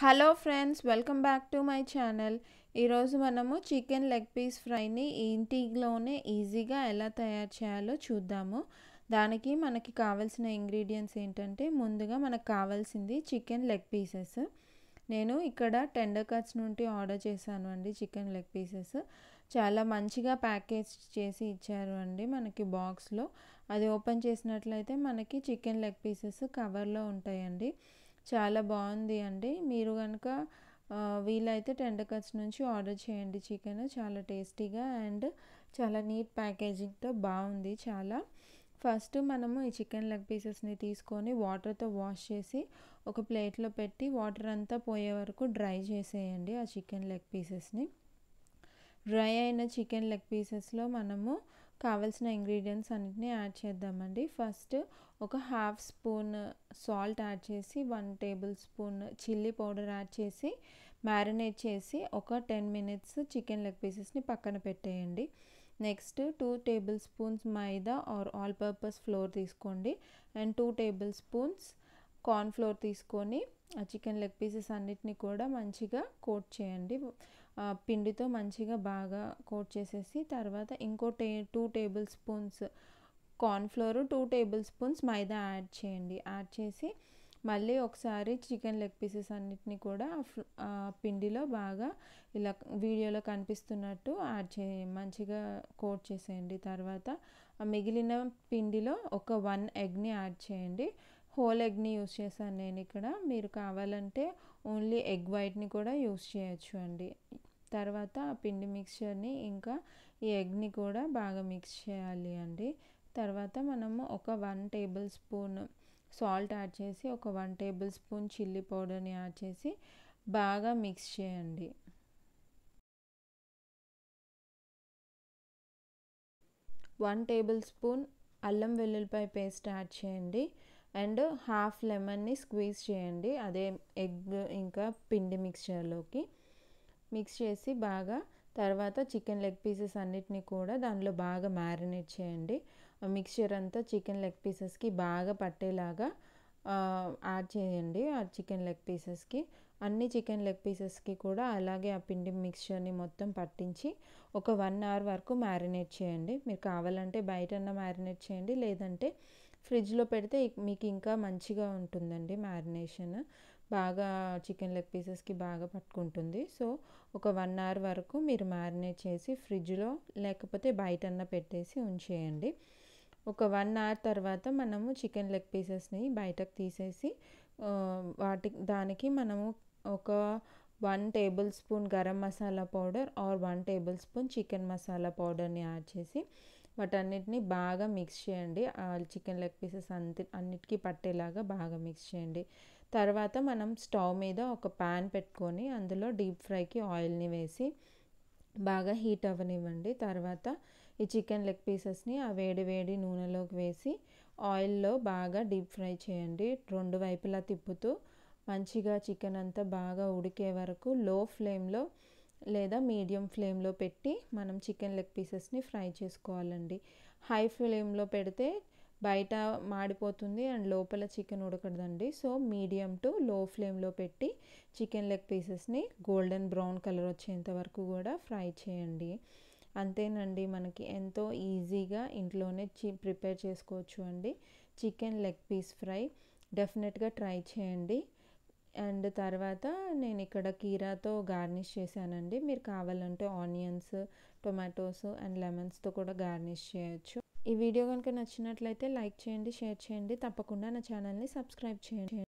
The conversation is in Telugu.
hello friends welcome back to my channel ఈరోజు మనము చికెన్ లెగ్ పీస్ ఫ్రైని ఇంటిలోనే ఈజీగా ఎలా తయారు చేయాలో చూద్దాము దానికి మనకి కావాల్సిన ఇంగ్రీడియంట్స్ ఏంటంటే ముందుగా మనకు కావాల్సింది చికెన్ లెగ్ పీసెస్ నేను ఇక్కడ టెండర్ కట్స్ నుండి ఆర్డర్ చేశాను అండి చికెన్ లెగ్ పీసెస్ చాలా మంచిగా ప్యాకేజ్ చేసి ఇచ్చారు అండి మనకి బాక్స్లో అది ఓపెన్ చేసినట్లయితే మనకి చికెన్ లెగ్ పీసెస్ కవర్లో ఉంటాయండి చాలా బాగుంది అండి మీరు కనుక వీలైతే టెండర్ కట్స్ నుంచి ఆర్డర్ చేయండి చికెన్ చాలా టేస్టీగా అండ్ చాలా నీట్ ప్యాకేజింగ్తో బాగుంది చాలా ఫస్ట్ మనము ఈ చికెన్ లెగ్ పీసెస్ని తీసుకొని వాటర్తో వాష్ చేసి ఒక ప్లేట్లో పెట్టి వాటర్ అంతా పోయే వరకు డ్రై చేసేయండి ఆ చికెన్ లెగ్ పీసెస్ని డ్రై అయిన చికెన్ లెగ్ పీసెస్లో మనము కావలసిన ఇంగ్రీడియంట్స్ అన్నింటినీ యాడ్ చేద్దామండి ఫస్ట్ ఒక హాఫ్ స్పూన్ సాల్ట్ యాడ్ చేసి one table spoon chilli powder add చేసి మ్యారినేట్ చేసి ఒక టెన్ మినిట్స్ చికెన్ లెగ్ పీసెస్ని పక్కన పెట్టేయండి next two table spoons maida or all purpose flour తీసుకోండి and two table spoons corn flour తీసుకొని ఆ చికెన్ లెగ్ పీసెస్ అన్నిటిని కూడా మంచిగా కోట్ చేయండి పిండితో మంచిగా బాగా కోట్ చేసేసి తర్వాత ఇంకో టే two table spoons cornflour two table spoons maida add చేయండి యాడ్ చేసి మళ్ళీ ఒకసారి చికెన్ లెగ్ పీసెస్ అన్నిటిని కూడా పిండిలో బాగా ఇలా వీడియోలో కనిపిస్తున్నట్టు యాడ్ చే మంచిగా కోట్ చేసేయండి తర్వాత మిగిలిన పిండిలో ఒక వన్ ఎగ్ని యాడ్ చేయండి హోల్ ఎగ్ని యూస్ చేశాను నేను ఇక్కడ మీరు కావాలంటే ఓన్లీ ఎగ్ వైట్ని కూడా యూస్ చేయొచ్చు అండి తర్వాత ఆ పిండి మిక్చర్ని ఇంకా ఈ ఎగ్ని కూడా బాగా మిక్స్ చేయాలి అండి తర్వాత మనము ఒక one table spoon salt add చేసి ఒక వన్ టేబుల్ స్పూన్ చిల్లీ పౌడర్ని యాడ్ చేసి బాగా మిక్స్ చేయండి వన్ టేబుల్ స్పూన్ అల్లం వెల్లుల్లిపాయ పేస్ట్ యాడ్ చేయండి అండ్ హాఫ్ లెమన్ని స్క్వీజ్ చేయండి అదే ఎగ్ ఇంకా పిండి మిక్స్చర్లోకి మిక్స్ చేసి బాగా తర్వాత చికెన్ లెగ్ పీసెస్ అన్నిటిని కూడా దానిలో బాగా మ్యారినేట్ చేయండి మిక్స్చర్ అంతా చికెన్ లెగ్ పీసెస్కి బాగా పట్టేలాగా యాడ్ చేయండి ఆ చికెన్ లెగ్ పీసెస్కి అన్ని చికెన్ లెగ్ పీసెస్కి కూడా అలాగే ఆ పిండి మిక్స్చర్ని మొత్తం పట్టించి ఒక వన్ అవర్ వరకు మ్యారినేట్ చేయండి మీరు కావాలంటే బయటన్న మ్యారినేట్ చేయండి లేదంటే ఫ్రిడ్జ్లో పెడితే మీకు ఇంకా మంచిగా ఉంటుందండి మ్యారినేషన్ బాగా చికెన్ లెగ్ పీసెస్కి బాగా పట్టుకుంటుంది సో ఒక వన్ అవర్ వరకు మీరు మ్యారినేట్ చేసి ఫ్రిడ్జ్లో లేకపోతే బయటన్న పెట్టేసి ఉంచేయండి ఒక వన్ అవర్ తర్వాత మనము చికెన్ లెగ్ పీసెస్ని బయటకు తీసేసి వాటి దానికి మనము ఒక one table spoon garam masala powder or one table spoon chicken masala పౌడర్ని యాడ్ చేసి వాటన్నిటిని బాగా మిక్స్ చేయండి చికెన్ లెగ్ పీసెస్ అంత అన్నిటికీ పట్టేలాగా బాగా మిక్స్ చేయండి తర్వాత మనం స్టవ్ మీద ఒక ప్యాన్ పెట్టుకొని అందులో డీప్ ఫ్రైకి ఆయిల్ని వేసి బాగా హీట్ అవ్వనివ్వండి తర్వాత ఈ చికెన్ లెగ్ పీసెస్ని ఆ వేడి వేడి నూనెలోకి వేసి ఆయిల్లో బాగా డీప్ ఫ్రై చేయండి రెండు వైపులా తిప్పుతూ మంచిగా చికెన్ అంతా బాగా ఉడికే వరకు లో ఫ్లేమ్లో లేదా మీడియం ఫ్లేమ్లో పెట్టి మనం చికెన్ లెగ్ పీసెస్ని ఫ్రై చేసుకోవాలండి హై ఫ్లేమ్లో పెడితే బయట మాడిపోతుంది అండ్ లోపల చికెన్ ఉడకడదండి సో మీడియం టు లో ఫ్లేమ్లో పెట్టి చికెన్ లెగ్ పీసెస్ని గోల్డెన్ బ్రౌన్ కలర్ వచ్చేంత వరకు కూడా ఫ్రై చేయండి అంతేనండి మనకి ఎంతో ఈజీగా ఇంట్లోనే చి ప్రిపేర్ చేసుకోవచ్చు అండి చికెన్ లెగ్ పీస్ ఫ్రై డెఫినెట్గా ట్రై చేయండి అండ్ తర్వాత నేను ఇక్కడ కీరాతో గార్నిష్ చేశానండి మీరు కావాలంటే ఆనియన్స్ టొమాటోస్ అండ్ లెమన్స్తో కూడా గార్నిష్ చేయొచ్చు ఈ వీడియో కనుక నచ్చినట్లయితే లైక్ చేయండి షేర్ చేయండి తప్పకుండా నా ఛానల్ని సబ్స్క్రైబ్ చేయండి